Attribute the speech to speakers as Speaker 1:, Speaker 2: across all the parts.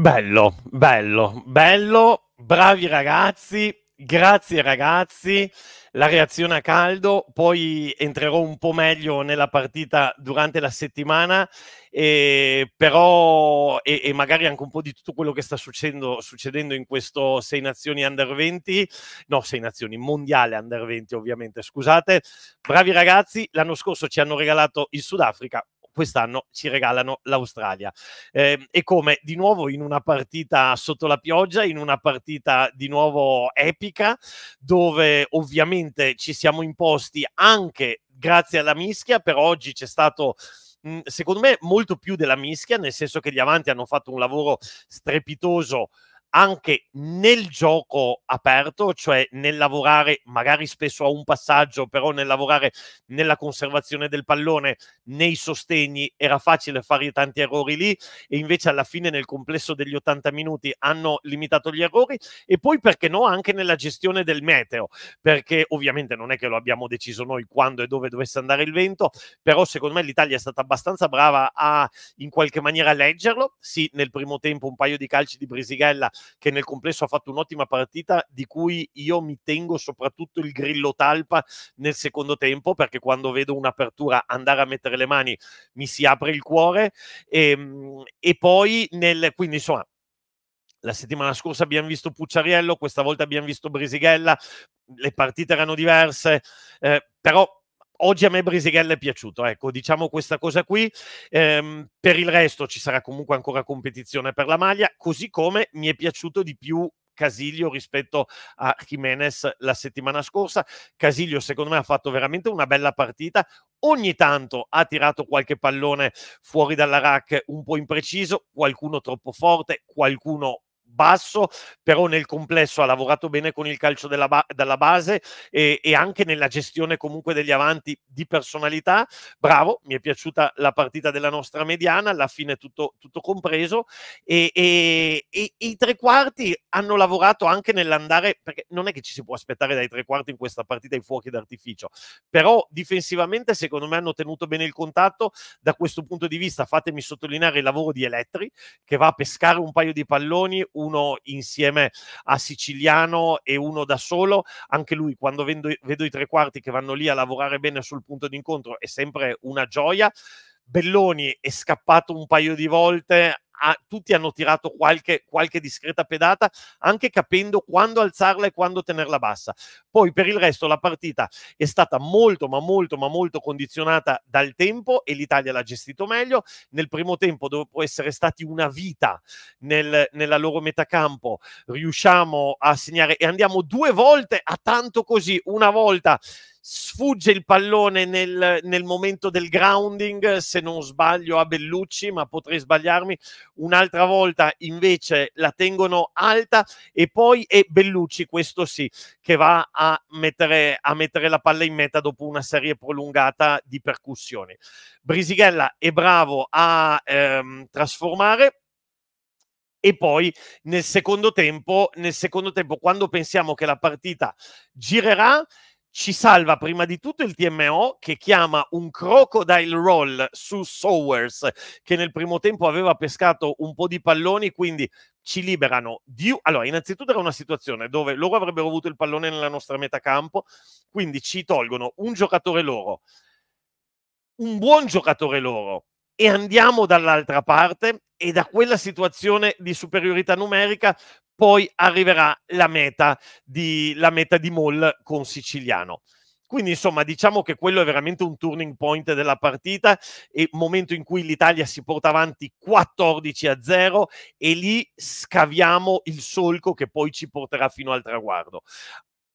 Speaker 1: Bello, bello, bello, bravi ragazzi, grazie ragazzi, la reazione a caldo, poi entrerò un po' meglio nella partita durante la settimana, e, però e, e, magari anche un po' di tutto quello che sta succedendo, succedendo in questo Sei Nazioni Under 20, no Sei Nazioni, Mondiale Under 20 ovviamente, scusate, bravi ragazzi, l'anno scorso ci hanno regalato il Sudafrica, quest'anno ci regalano l'Australia. Eh, e come di nuovo in una partita sotto la pioggia, in una partita di nuovo epica, dove ovviamente ci siamo imposti anche grazie alla mischia, per oggi c'è stato secondo me molto più della mischia, nel senso che gli avanti hanno fatto un lavoro strepitoso anche nel gioco aperto, cioè nel lavorare magari spesso a un passaggio, però nel lavorare nella conservazione del pallone, nei sostegni, era facile fare tanti errori lì e invece alla fine nel complesso degli 80 minuti hanno limitato gli errori e poi perché no anche nella gestione del meteo, perché ovviamente non è che lo abbiamo deciso noi quando e dove dovesse andare il vento, però secondo me l'Italia è stata abbastanza brava a in qualche maniera leggerlo, sì nel primo tempo un paio di calci di Brisighella che nel complesso ha fatto un'ottima partita di cui io mi tengo soprattutto il grillo talpa nel secondo tempo perché quando vedo un'apertura andare a mettere le mani mi si apre il cuore e, ehm, e poi nel quindi insomma la settimana scorsa abbiamo visto Pucciariello, questa volta abbiamo visto Brisighella, le partite erano diverse, eh, però oggi a me Brisighella è piaciuto, ecco, diciamo questa cosa qui. Ehm, per il resto ci sarà comunque ancora competizione per la maglia, così come mi è piaciuto di più Casilio rispetto a Jimenez la settimana scorsa. Casilio, secondo me, ha fatto veramente una bella partita. Ogni tanto ha tirato qualche pallone fuori dalla rack un po' impreciso, qualcuno troppo forte, qualcuno basso, però nel complesso ha lavorato bene con il calcio della, ba- base e, e anche nella gestione comunque degli avanti di personalità. Bravo, mi è piaciuta la partita della nostra mediana, alla fine tutto, tutto compreso. E, e, e, i tre quarti hanno lavorato anche nell'andare, perché non è che ci si può aspettare dai tre quarti in questa partita i fuochi d'artificio, però difensivamente secondo me hanno tenuto bene il contatto. Da questo punto di vista fatemi sottolineare il lavoro di Elettri che va a pescare un paio di palloni, un uno insieme a Siciliano e uno da solo, anche lui quando vedo, vedo i tre quarti che vanno lì a lavorare bene sul punto d'incontro è sempre una gioia. Belloni è scappato un paio di volte, ha, tutti hanno tirato qualche, qualche discreta pedata, anche capendo quando alzarla e quando tenerla bassa. Poi per il resto la partita è stata molto, ma molto, ma molto condizionata dal tempo e l'Italia l'ha gestito meglio. Nel primo tempo, dopo essere stati una vita nel, nella loro metacampo, riusciamo a segnare e andiamo due volte a tanto così, una volta sfugge il pallone nel, nel, momento del grounding, se non sbaglio a Bellucci, ma potrei sbagliarmi, un'altra volta invece la tengono alta e poi è Bellucci, questo sì, che va a mettere, a mettere la palla in meta dopo una serie prolungata di percussioni. Brisighella è bravo a ehm, trasformare e poi nel secondo, tempo, nel secondo tempo, quando pensiamo che la partita girerà, ci salva prima di tutto il TMO che chiama un crocodile roll su Sowers che nel primo tempo aveva pescato un po' di palloni, quindi ci liberano di... Allora, innanzitutto era una situazione dove loro avrebbero avuto il pallone nella nostra metà campo, quindi ci tolgono un giocatore loro, un buon giocatore loro e andiamo dall'altra parte e da quella situazione di superiorità numerica poi arriverà la meta di, la meta di Moll con Siciliano. Quindi insomma diciamo che quello è veramente un turning point della partita e momento in cui l'Italia si porta avanti 14 a 0 e lì scaviamo il solco che poi ci porterà fino al traguardo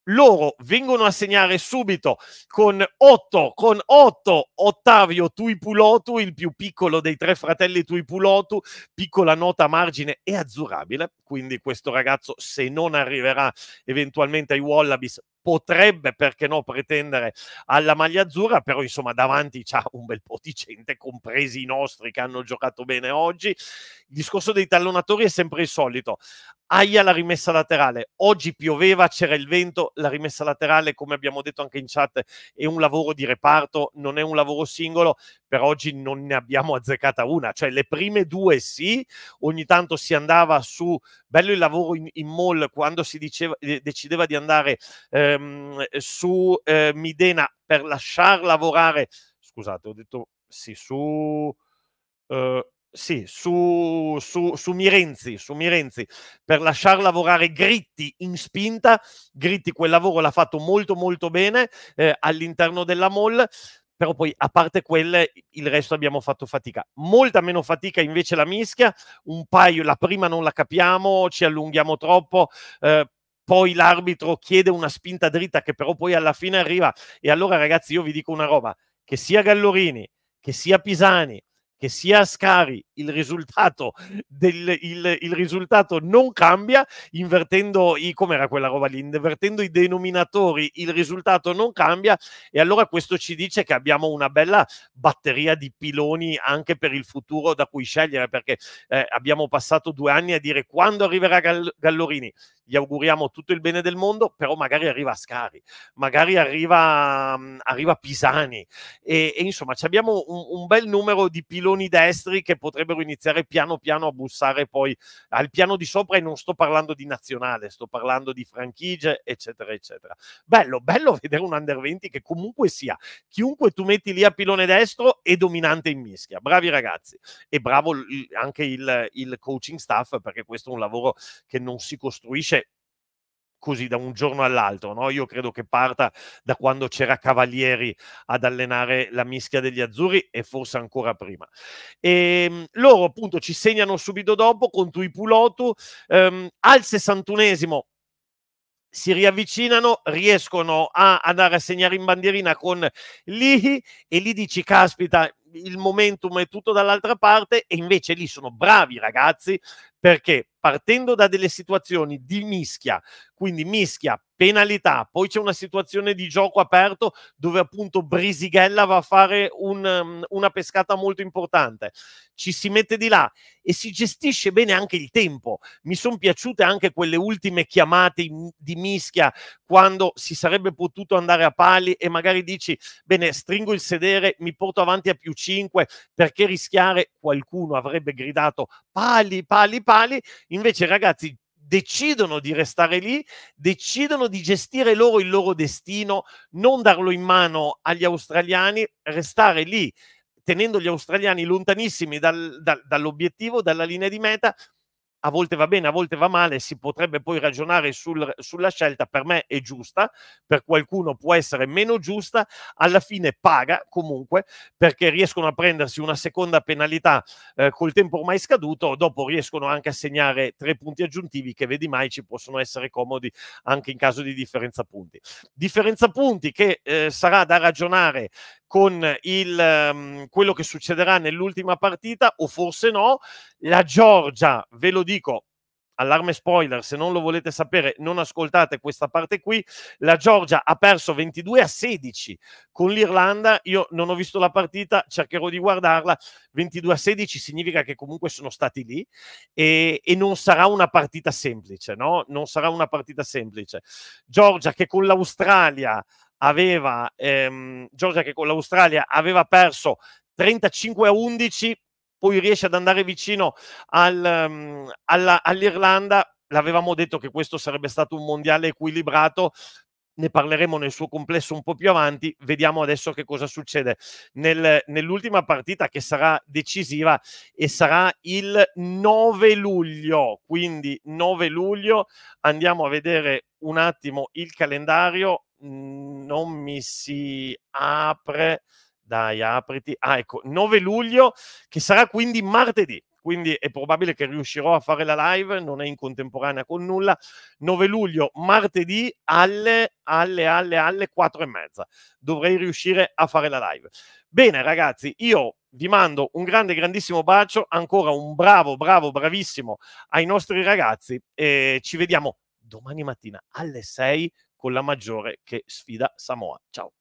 Speaker 1: loro vengono a segnare subito con 8 con 8 Ottavio Tuipulotu il più piccolo dei tre fratelli Tuipulotu piccola nota a margine e azzurrabile, quindi questo ragazzo se non arriverà eventualmente ai Wallabies potrebbe, perché no, pretendere alla maglia azzurra, però insomma davanti c'ha un bel po' di gente, compresi i nostri che hanno giocato bene oggi. Il discorso dei tallonatori è sempre il solito. Aia la rimessa laterale. Oggi pioveva, c'era il vento, la rimessa laterale, come abbiamo detto anche in chat, è un lavoro di reparto, non è un lavoro singolo, per oggi non ne abbiamo azzeccata una, cioè le prime due sì, ogni tanto si andava su, bello il lavoro in, in mall quando si diceva, decideva di andare ehm, su eh, Midena per lasciar lavorare, scusate ho detto sì, su... Eh, sì, su, su, su, Mirenzi, su Mirenzi, per lasciar lavorare Gritti in spinta. Gritti quel lavoro l'ha fatto molto molto bene eh, all'interno della Moll però poi a parte quelle il resto abbiamo fatto fatica. Molta meno fatica invece la mischia, un paio, la prima non la capiamo, ci allunghiamo troppo, eh, poi l'arbitro chiede una spinta dritta che però poi alla fine arriva e allora ragazzi io vi dico una roba, che sia Gallorini, che sia Pisani, che sia Scari il risultato, del, il, il risultato non cambia, invertendo i, com'era quella roba lì, invertendo i denominatori il risultato non cambia e allora questo ci dice che abbiamo una bella batteria di piloni anche per il futuro da cui scegliere perché eh, abbiamo passato due anni a dire quando arriverà Gall- Gallorini, gli auguriamo tutto il bene del mondo, però magari arriva Scari, magari arriva, mm, arriva Pisani e, e insomma abbiamo un, un, bel numero di piloni destri che potrebbero iniziare piano piano a bussare poi al piano di sopra e non sto parlando di nazionale, sto parlando di franchigie eccetera eccetera. Bello, bello vedere un under 20 che comunque sia, chiunque tu metti lì a pilone destro è dominante in mischia, bravi ragazzi e bravo anche il, il coaching staff perché questo è un lavoro che non si costruisce così da un giorno all'altro. No? Io credo che parta da quando c'era Cavalieri ad allenare la mischia degli azzurri e forse ancora prima. E, ehm, loro appunto ci segnano subito dopo con Tui Pulotu ehm, al 61esimo si riavvicinano, riescono a andare a segnare in bandierina con Lihi e lì dici caspita il momentum è tutto dall'altra parte e invece lì sono bravi ragazzi perché partendo da delle situazioni di mischia, quindi mischia, penalità, poi c'è una situazione di gioco aperto dove appunto Brisighella va a fare un, mm, una pescata molto importante, ci si mette di là e si gestisce bene anche il tempo. Mi sono piaciute anche quelle ultime chiamate di mischia quando si sarebbe potuto andare a pali e magari dici, bene, stringo il sedere, mi porto avanti a più 5 perché rischiare, qualcuno avrebbe gridato pali, pali, pali. Invece, ragazzi, decidono di restare lì, decidono di gestire loro il loro destino, non darlo in mano agli australiani, restare lì tenendo gli australiani lontanissimi dal, dal, dall'obiettivo, dalla linea di meta, a volte va bene, a volte va male, si potrebbe poi ragionare sul, sulla scelta, per me è giusta, per qualcuno può essere meno giusta, alla fine paga comunque perché riescono a prendersi una seconda penalità eh, col tempo ormai scaduto, dopo riescono anche a segnare tre punti aggiuntivi che vedi mai ci possono essere comodi anche in caso di differenza punti. Differenza punti che eh, sarà da ragionare con il, um, quello che succederà nell'ultima partita o forse no. La Georgia, ve lo dico, allarme spoiler, se non lo volete sapere, non ascoltate questa parte qui. La Georgia ha perso 22 a 16 con l'Irlanda. Io non ho visto la partita, cercherò di guardarla. 22 a 16 significa che comunque sono stati lì e, e non sarà una partita semplice, no? Non sarà una partita semplice. Georgia che con l'Australia aveva ehm, Georgia che con l'Australia aveva perso 35 a 11, poi riesce ad andare vicino al, um, alla, all'Irlanda. L'avevamo detto che questo sarebbe stato un mondiale equilibrato, ne parleremo nel suo complesso un po' più avanti. Vediamo adesso che cosa succede nel, nell'ultima partita che sarà decisiva e sarà il 9 luglio. Quindi 9 luglio andiamo a vedere un attimo il calendario non mi si apre. Dai, apriti. Ah, ecco, 9 luglio, che sarà quindi martedì quindi è probabile che riuscirò a fare la live, non è in contemporanea con nulla, 9 luglio, martedì alle, alle, alle, alle 4 e mezza, dovrei riuscire a fare la live. Bene ragazzi, io vi mando un grande, grandissimo bacio, ancora un bravo, bravo, bravissimo ai nostri ragazzi e ci vediamo domani mattina alle 6 con la maggiore che sfida Samoa. Ciao.